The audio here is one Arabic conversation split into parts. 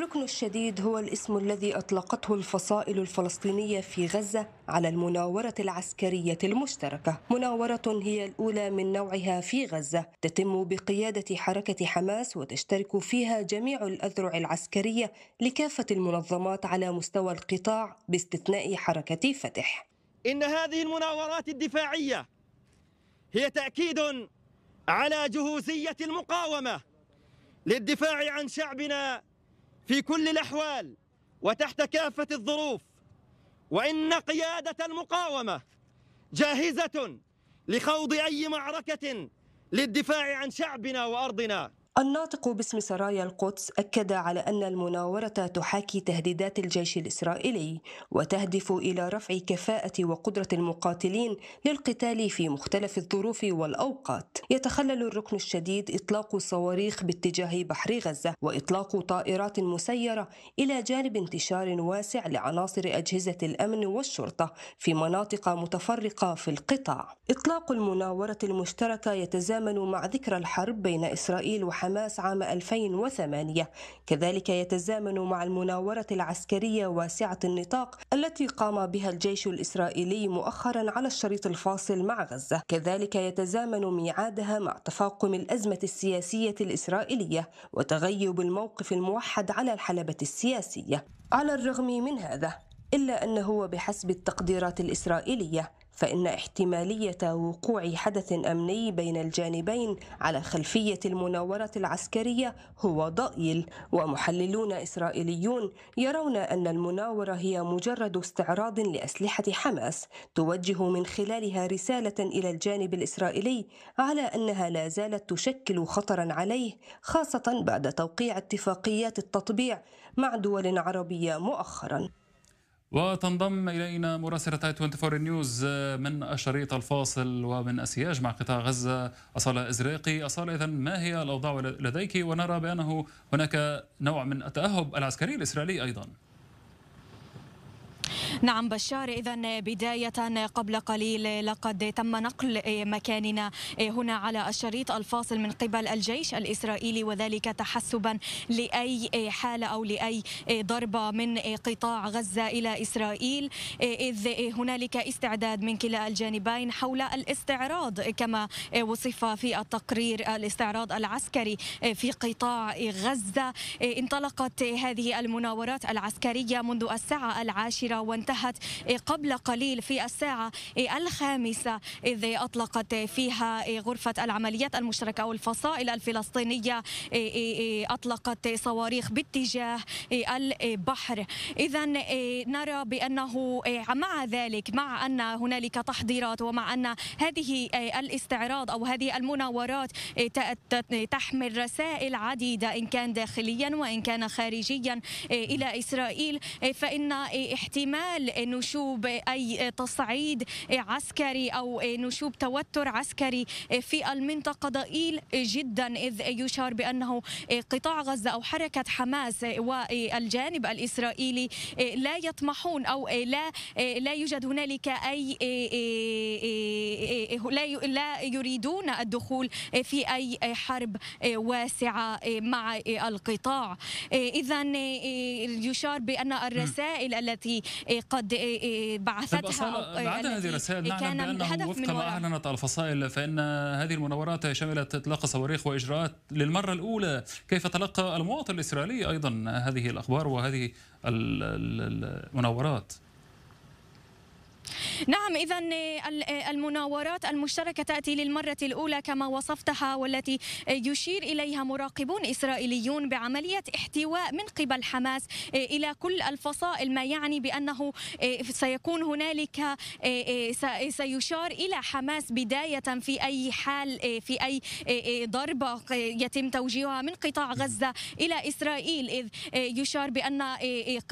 الركن الشديد هو الاسم الذي اطلقته الفصائل الفلسطينيه في غزه على المناوره العسكريه المشتركه مناوره هي الاولى من نوعها في غزه تتم بقياده حركه حماس وتشترك فيها جميع الاذرع العسكريه لكافه المنظمات على مستوى القطاع باستثناء حركه فتح ان هذه المناورات الدفاعيه هي تاكيد على جهوزيه المقاومه للدفاع عن شعبنا في كل الأحوال وتحت كافة الظروف وإن قيادة المقاومة جاهزة لخوض أي معركة للدفاع عن شعبنا وأرضنا الناطق باسم سرايا القدس أكد على أن المناورة تحاكي تهديدات الجيش الإسرائيلي وتهدف إلى رفع كفاءة وقدرة المقاتلين للقتال في مختلف الظروف والأوقات. يتخلل الركن الشديد إطلاق صواريخ باتجاه بحر غزة وإطلاق طائرات مسيرة إلى جانب انتشار واسع لعناصر أجهزة الأمن والشرطة في مناطق متفرقة في القطاع. إطلاق المناورة المشتركة يتزامن مع ذكرى الحرب بين إسرائيل وحماس حماس عام 2008 كذلك يتزامن مع المناورة العسكرية واسعة النطاق التي قام بها الجيش الإسرائيلي مؤخرا على الشريط الفاصل مع غزة كذلك يتزامن ميعادها مع تفاقم الأزمة السياسية الإسرائيلية وتغيب الموقف الموحد على الحلبة السياسية على الرغم من هذا إلا أنه بحسب التقديرات الإسرائيلية فإن احتمالية وقوع حدث أمني بين الجانبين على خلفية المناورة العسكرية هو ضئيل ومحللون إسرائيليون يرون أن المناورة هي مجرد استعراض لأسلحة حماس توجه من خلالها رسالة إلى الجانب الإسرائيلي على أنها لا زالت تشكل خطرا عليه خاصة بعد توقيع اتفاقيات التطبيع مع دول عربية مؤخرا وتنضم إلينا مراسلة تايت 24 نيوز آه، من الشريط الفاصل ومن أسياج مع قطاع غزة أصالة إزريقي أصالة إذا ما هي الأوضاع لديك ونرى بأنه هناك نوع من التأهب العسكري الإسرائيلي أيضاً نعم بشار إذا بداية قبل قليل لقد تم نقل مكاننا هنا على الشريط الفاصل من قبل الجيش الإسرائيلي وذلك تحسبا لأي حالة أو لأي ضربة من قطاع غزة إلى إسرائيل إذ هنالك استعداد من كلا الجانبين حول الاستعراض كما وصف في التقرير الاستعراض العسكري في قطاع غزة انطلقت هذه المناورات العسكرية منذ الساعة العاشرة وانتهت انتهت إيه، قبل قليل في الساعة إيه، الخامسة إذ أطلقت فيها إيه، غرفة العمليات المشتركة أو الفصائل الفلسطينية أطلقت صواريخ باتجاه البحر إذا نرى بأنه مع ذلك مع أن هنالك تحضيرات ومع أن هذه الاستعراض أو هذه المناورات تحمل رسائل عديدة إن كان داخليا وإن كان خارجيا إلى إسرائيل فإن احتمال احتمال نشوب اي تصعيد عسكري او نشوب توتر عسكري في المنطقه ضئيل جدا اذ يشار بانه قطاع غزه او حركه حماس والجانب الاسرائيلي لا يطمحون او لا لا يوجد هنالك اي لا لا يريدون الدخول في اي حرب واسعه مع القطاع اذا يشار بان الرسائل التي قد إيه- إيه- إيه بعثتها طيب، بعد يعني هذه الرسائل نعلم بأنه وفق ما أعلنت الفصائل فإن هذه المناورات شملت إطلاق صواريخ وإجراءات للمرة الأولى كيف تلقى المواطن الإسرائيلي أيضا هذه الأخبار وهذه المناورات نعم إذا آه، آه، المناورات المشتركة تأتي للمرة الأولى كما وصفتها والتي آه، يشير إليها مراقبون إسرائيليون بعملية احتواء من قبل حماس إلى كل الفصائل ما يعني بأنه سيكون هنالك سيشار إلى حماس بداية في أي حال في أي ضربة يتم توجيهها من قطاع غزة إلى إسرائيل إذ يشار بأن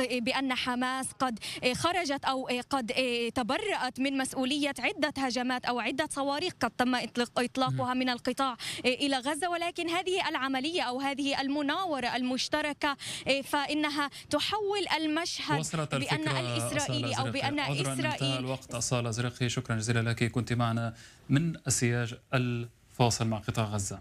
بأن حماس قد خرجت أو قد تبقى تبرأت من مسؤولية عدة هجمات أو عدة صواريخ قد تم إطلاق إطلاقها من القطاع إلى غزة ولكن هذه العملية أو هذه المناورة المشتركة إيه، فإنها تحول المشهد بأن الإسرائيلي أو بأن إسرائيل الوقت أصالة زرقي شكرا جزيلا لك كنت معنا من السياج الفاصل مع قطاع غزة